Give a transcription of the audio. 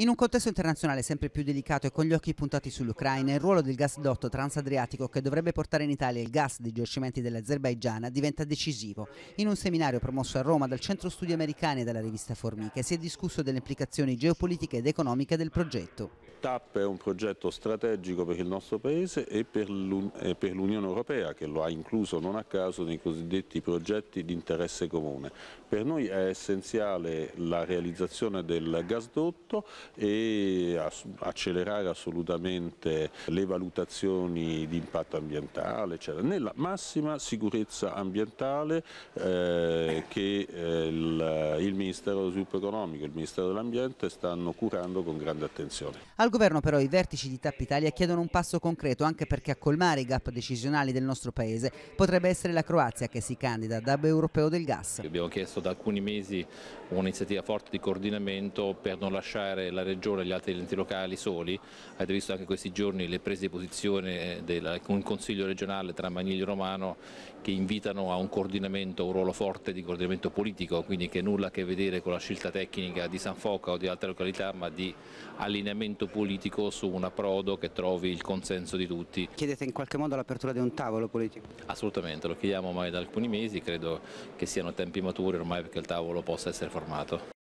In un contesto internazionale sempre più delicato e con gli occhi puntati sull'Ucraina, il ruolo del gasdotto transadriatico che dovrebbe portare in Italia il gas dei giacimenti dell'Azerbaigiana diventa decisivo. In un seminario promosso a Roma dal Centro Studi Americani e dalla rivista Formiche si è discusso delle implicazioni geopolitiche ed economiche del progetto. TAP è un progetto strategico per il nostro Paese e per l'Unione Europea che lo ha incluso non a caso nei cosiddetti progetti di interesse comune. Per noi è essenziale la realizzazione del gasdotto e accelerare assolutamente le valutazioni di impatto ambientale, eccetera, nella massima sicurezza ambientale eh, che eh, il, il, Ministero dello Sviluppo Economico e il Ministero dell'Ambiente stanno curando con grande attenzione. Al Governo però i vertici di Tappa Italia chiedono un passo concreto anche perché a colmare i gap decisionali del nostro Paese potrebbe essere la Croazia che si candida ad hub europeo del gas. Abbiamo chiesto da alcuni mesi un'iniziativa forte di coordinamento per non lasciare la la Regione e gli altri enti locali soli, avete visto anche questi giorni le prese di posizione del Consiglio regionale tra Magniglio e Romano che invitano a un coordinamento, un ruolo forte di coordinamento politico, quindi che nulla a che vedere con la scelta tecnica di San Foca o di altre località, ma di allineamento politico su un approdo che trovi il consenso di tutti. Chiedete in qualche modo l'apertura di un tavolo politico? Assolutamente, lo chiediamo ormai da alcuni mesi, credo che siano tempi maturi ormai perché il tavolo possa essere formato.